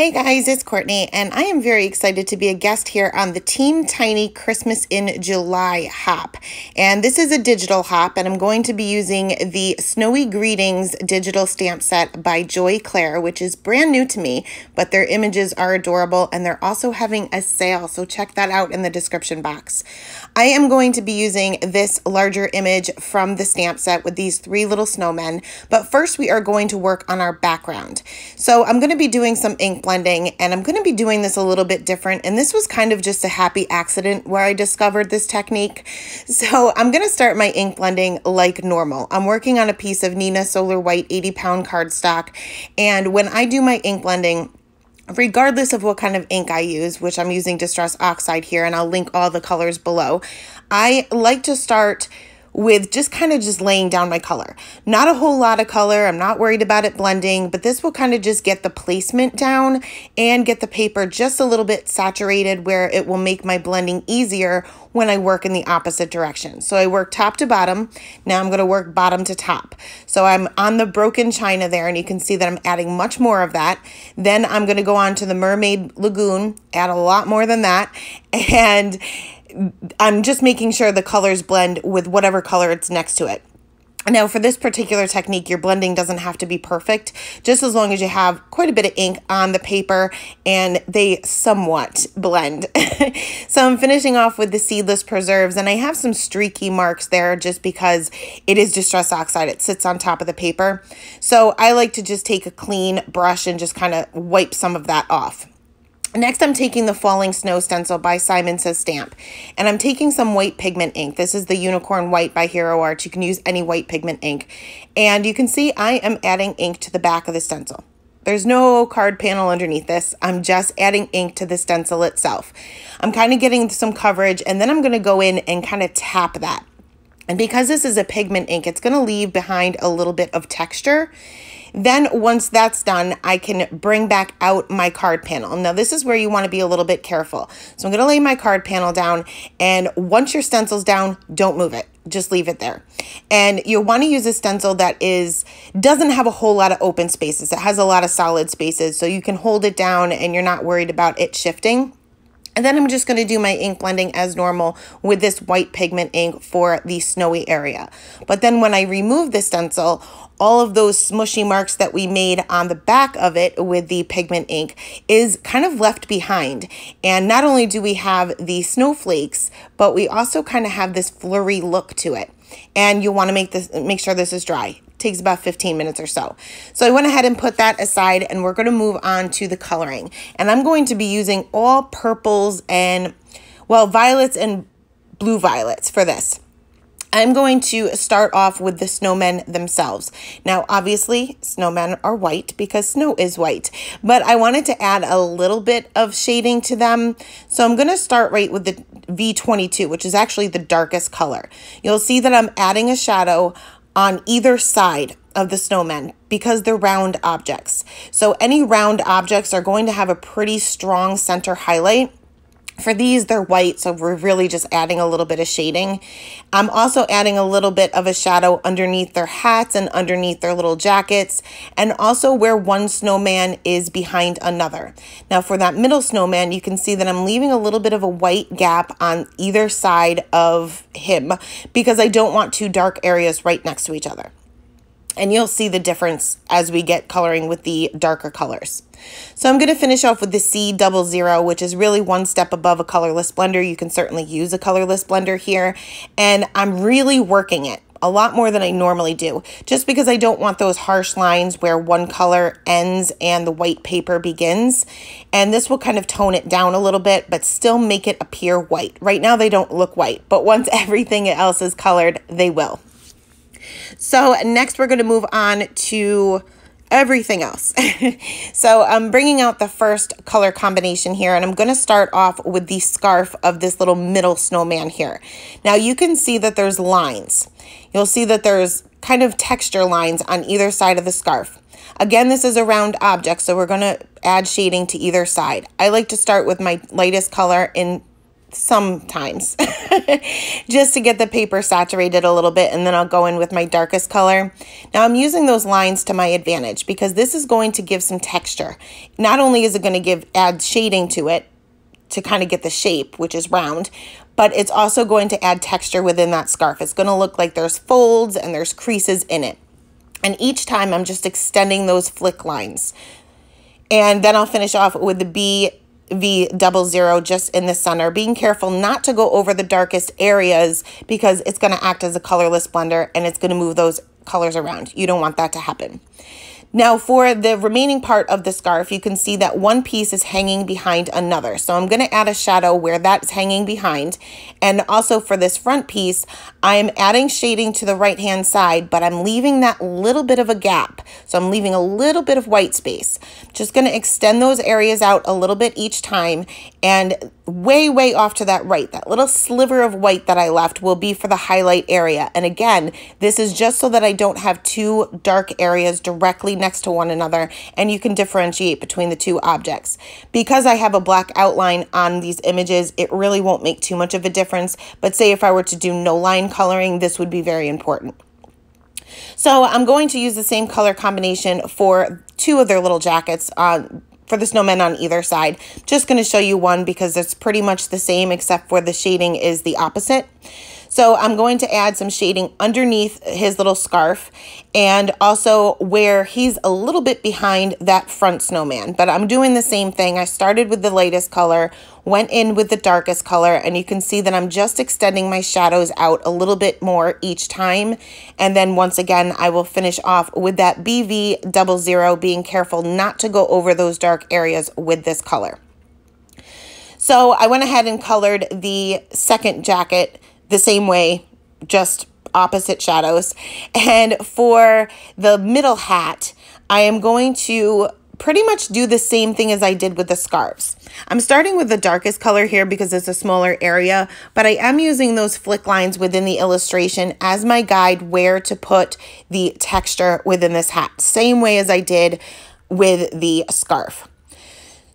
Hey guys, it's Courtney, and I am very excited to be a guest here on the Team Tiny Christmas in July hop. And this is a digital hop, and I'm going to be using the Snowy Greetings digital stamp set by Joy Claire, which is brand new to me, but their images are adorable, and they're also having a sale, so check that out in the description box. I am going to be using this larger image from the stamp set with these three little snowmen, but first we are going to work on our background. So I'm going to be doing some ink blending and I'm going to be doing this a little bit different and this was kind of just a happy accident where I discovered this technique. So I'm going to start my ink blending like normal. I'm working on a piece of Nina Solar White 80 pound cardstock and when I do my ink blending regardless of what kind of ink I use, which I'm using Distress Oxide here and I'll link all the colors below, I like to start with just kind of just laying down my color. Not a whole lot of color. I'm not worried about it blending, but this will kind of just get the placement down and get the paper just a little bit saturated where it will make my blending easier when I work in the opposite direction. So I work top to bottom. Now I'm going to work bottom to top. So I'm on the broken china there and you can see that I'm adding much more of that. Then I'm going to go on to the mermaid lagoon, add a lot more than that. And I'm just making sure the colors blend with whatever color it's next to it. Now for this particular technique, your blending doesn't have to be perfect, just as long as you have quite a bit of ink on the paper and they somewhat blend. so I'm finishing off with the seedless preserves and I have some streaky marks there just because it is distress oxide. It sits on top of the paper. So I like to just take a clean brush and just kind of wipe some of that off. Next, I'm taking the Falling Snow Stencil by Simon Says Stamp, and I'm taking some white pigment ink. This is the Unicorn White by Hero Arts. You can use any white pigment ink, and you can see I am adding ink to the back of the stencil. There's no card panel underneath this. I'm just adding ink to the stencil itself. I'm kind of getting some coverage and then I'm going to go in and kind of tap that. And because this is a pigment ink, it's going to leave behind a little bit of texture then once that's done, I can bring back out my card panel. Now this is where you wanna be a little bit careful. So I'm gonna lay my card panel down and once your stencil's down, don't move it just leave it there. And you'll want to use a stencil that is doesn't have a whole lot of open spaces. It has a lot of solid spaces so you can hold it down and you're not worried about it shifting. And then I'm just going to do my ink blending as normal with this white pigment ink for the snowy area. But then when I remove the stencil, all of those smushy marks that we made on the back of it with the pigment ink is kind of left behind. And not only do we have the snowflakes, but we also kind of have this flurry look to it. And you'll want to make this make sure this is dry takes about 15 minutes or so. So I went ahead and put that aside and we're going to move on to the coloring. And I'm going to be using all purples and, well, violets and blue violets for this. I'm going to start off with the snowmen themselves. Now, obviously, snowmen are white because snow is white, but I wanted to add a little bit of shading to them. So I'm going to start right with the V22, which is actually the darkest color. You'll see that I'm adding a shadow on either side of the snowmen because they're round objects. So any round objects are going to have a pretty strong center highlight for these, they're white, so we're really just adding a little bit of shading. I'm also adding a little bit of a shadow underneath their hats and underneath their little jackets, and also where one snowman is behind another. Now for that middle snowman, you can see that I'm leaving a little bit of a white gap on either side of him because I don't want two dark areas right next to each other and you'll see the difference as we get coloring with the darker colors. So I'm going to finish off with the C00, which is really one step above a colorless blender. You can certainly use a colorless blender here, and I'm really working it a lot more than I normally do, just because I don't want those harsh lines where one color ends and the white paper begins. And this will kind of tone it down a little bit, but still make it appear white. Right now they don't look white, but once everything else is colored, they will. So next we're going to move on to everything else. so I'm bringing out the first color combination here and I'm going to start off with the scarf of this little middle snowman here. Now you can see that there's lines. You'll see that there's kind of texture lines on either side of the scarf. Again, this is a round object, so we're going to add shading to either side. I like to start with my lightest color in sometimes just to get the paper saturated a little bit and then I'll go in with my darkest color. Now I'm using those lines to my advantage because this is going to give some texture. Not only is it going to give add shading to it to kind of get the shape, which is round, but it's also going to add texture within that scarf. It's going to look like there's folds and there's creases in it. And each time I'm just extending those flick lines. And then I'll finish off with the B V00 just in the center, being careful not to go over the darkest areas because it's going to act as a colorless blender and it's going to move those colors around. You don't want that to happen. Now for the remaining part of the scarf, you can see that one piece is hanging behind another. So I'm gonna add a shadow where that's hanging behind. And also for this front piece, I'm adding shading to the right-hand side, but I'm leaving that little bit of a gap. So I'm leaving a little bit of white space. Just gonna extend those areas out a little bit each time. And way, way off to that right, that little sliver of white that I left will be for the highlight area. And again, this is just so that I don't have two dark areas directly next to one another and you can differentiate between the two objects. Because I have a black outline on these images, it really won't make too much of a difference, but say if I were to do no line coloring, this would be very important. So I'm going to use the same color combination for two of their little jackets uh, for the snowmen on either side. Just going to show you one because it's pretty much the same except for the shading is the opposite. So I'm going to add some shading underneath his little scarf and also where he's a little bit behind that front snowman. But I'm doing the same thing. I started with the lightest color, went in with the darkest color, and you can see that I'm just extending my shadows out a little bit more each time. And then once again, I will finish off with that BV00, being careful not to go over those dark areas with this color. So I went ahead and colored the second jacket the same way, just opposite shadows. And for the middle hat, I am going to pretty much do the same thing as I did with the scarves. I'm starting with the darkest color here because it's a smaller area, but I am using those flick lines within the illustration as my guide where to put the texture within this hat, same way as I did with the scarf.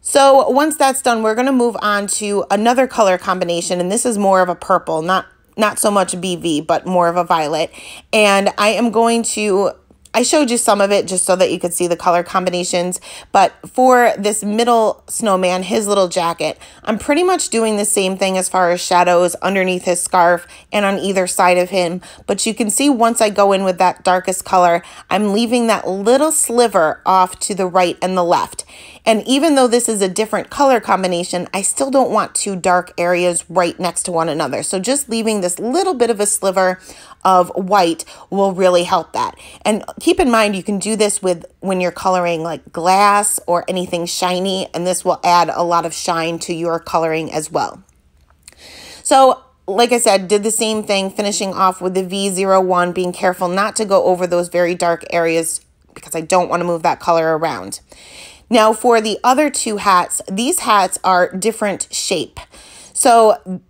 So once that's done, we're gonna move on to another color combination, and this is more of a purple, not not so much BV, but more of a violet. And I am going to I showed you some of it just so that you could see the color combinations, but for this middle snowman, his little jacket, I'm pretty much doing the same thing as far as shadows underneath his scarf and on either side of him, but you can see once I go in with that darkest color, I'm leaving that little sliver off to the right and the left. And even though this is a different color combination, I still don't want two dark areas right next to one another. So just leaving this little bit of a sliver of white will really help that. And keep in mind, you can do this with when you're coloring like glass or anything shiny, and this will add a lot of shine to your coloring as well. So like I said, did the same thing, finishing off with the V01, being careful not to go over those very dark areas because I don't want to move that color around. Now for the other two hats, these hats are different shape. So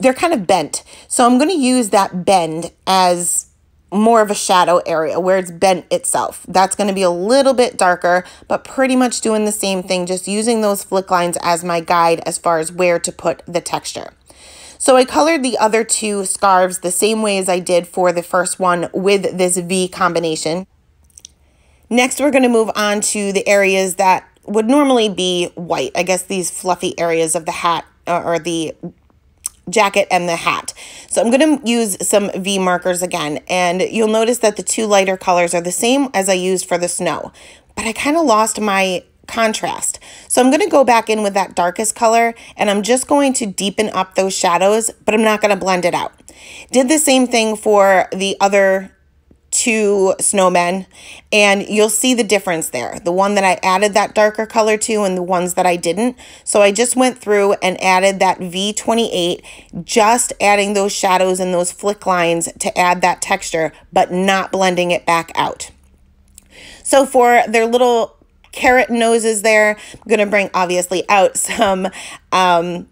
they're kind of bent. So I'm going to use that bend as more of a shadow area where it's bent itself. That's going to be a little bit darker, but pretty much doing the same thing, just using those flick lines as my guide as far as where to put the texture. So I colored the other two scarves the same way as I did for the first one with this V combination. Next, we're going to move on to the areas that would normally be white. I guess these fluffy areas of the hat uh, or the jacket and the hat. So I'm going to use some V markers again, and you'll notice that the two lighter colors are the same as I used for the snow, but I kind of lost my contrast. So I'm going to go back in with that darkest color, and I'm just going to deepen up those shadows, but I'm not going to blend it out. Did the same thing for the other two snowmen and you'll see the difference there. The one that I added that darker color to and the ones that I didn't. So I just went through and added that V28, just adding those shadows and those flick lines to add that texture, but not blending it back out. So for their little carrot noses there, I'm gonna bring obviously out some um,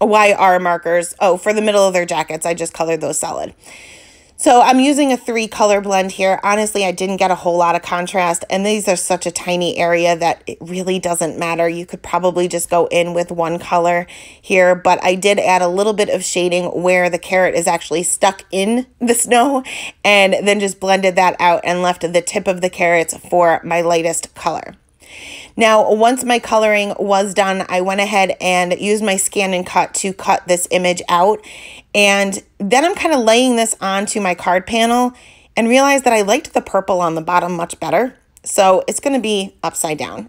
YR markers. Oh, for the middle of their jackets, I just colored those solid. So I'm using a three color blend here. Honestly, I didn't get a whole lot of contrast and these are such a tiny area that it really doesn't matter. You could probably just go in with one color here, but I did add a little bit of shading where the carrot is actually stuck in the snow and then just blended that out and left the tip of the carrots for my lightest color. Now, once my coloring was done, I went ahead and used my scan and cut to cut this image out. And then I'm kind of laying this onto my card panel and realized that I liked the purple on the bottom much better. So it's going to be upside down.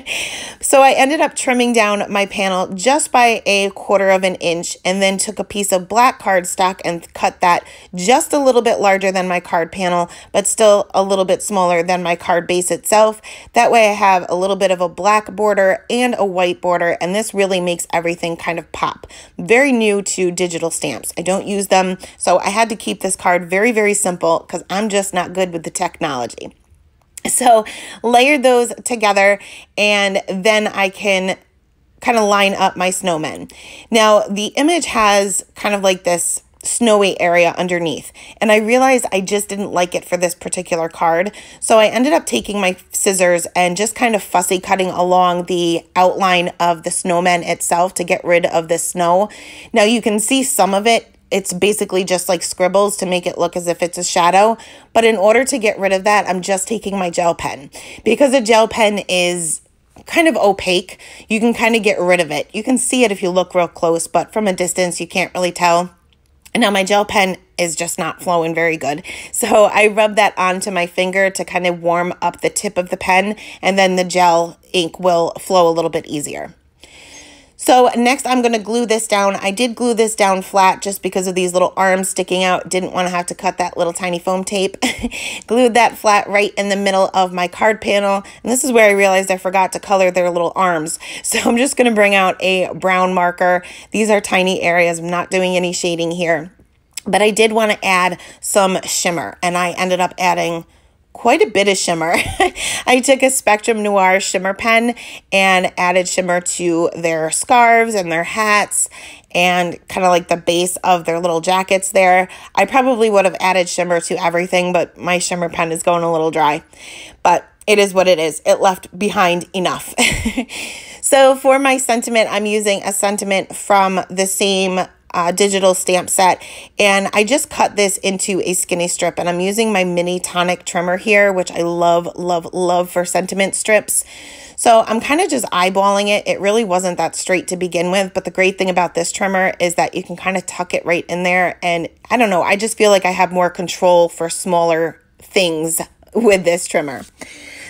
so I ended up trimming down my panel just by a quarter of an inch and then took a piece of black cardstock and cut that just a little bit larger than my card panel, but still a little bit smaller than my card base itself. That way I have a little bit of a black border and a white border, and this really makes everything kind of pop. Very new to digital stamps. I don't use them, so I had to keep this card very, very simple because I'm just not good with the technology. So layer those together and then I can kind of line up my snowmen. Now the image has kind of like this snowy area underneath. And I realized I just didn't like it for this particular card. So I ended up taking my scissors and just kind of fussy cutting along the outline of the snowman itself to get rid of the snow. Now you can see some of it it's basically just like scribbles to make it look as if it's a shadow. But in order to get rid of that, I'm just taking my gel pen because a gel pen is kind of opaque. You can kind of get rid of it. You can see it if you look real close, but from a distance, you can't really tell. And now my gel pen is just not flowing very good. So I rub that onto my finger to kind of warm up the tip of the pen, and then the gel ink will flow a little bit easier. So next I'm going to glue this down. I did glue this down flat just because of these little arms sticking out. Didn't want to have to cut that little tiny foam tape. Glued that flat right in the middle of my card panel. And this is where I realized I forgot to color their little arms. So I'm just going to bring out a brown marker. These are tiny areas. I'm not doing any shading here. But I did want to add some shimmer and I ended up adding quite a bit of shimmer. I took a Spectrum Noir shimmer pen and added shimmer to their scarves and their hats and kind of like the base of their little jackets there. I probably would have added shimmer to everything, but my shimmer pen is going a little dry. But it is what it is. It left behind enough. so for my sentiment, I'm using a sentiment from the same uh, digital stamp set. And I just cut this into a skinny strip and I'm using my mini tonic trimmer here, which I love, love, love for sentiment strips. So I'm kind of just eyeballing it. It really wasn't that straight to begin with, but the great thing about this trimmer is that you can kind of tuck it right in there. And I don't know, I just feel like I have more control for smaller things with this trimmer.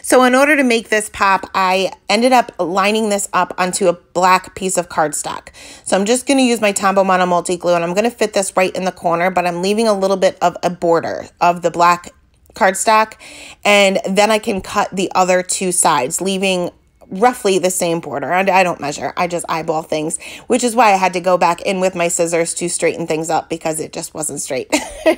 So in order to make this pop, I ended up lining this up onto a black piece of cardstock. So I'm just going to use my Tombow Mono Multi Glue and I'm going to fit this right in the corner, but I'm leaving a little bit of a border of the black cardstock and then I can cut the other two sides leaving roughly the same border. I, I don't measure, I just eyeball things, which is why I had to go back in with my scissors to straighten things up because it just wasn't straight.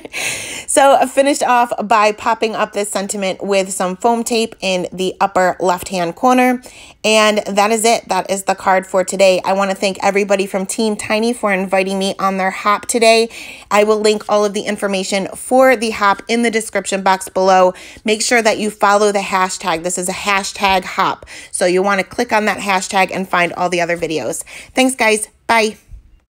so I finished off by popping up this sentiment with some foam tape in the upper left-hand corner. And that is it. That is the card for today. I want to thank everybody from Team Tiny for inviting me on their hop today. I will link all of the information for the hop in the description box below. Make sure that you follow the hashtag. This is a hashtag hop. So you you'll want to click on that hashtag and find all the other videos. Thanks, guys. Bye.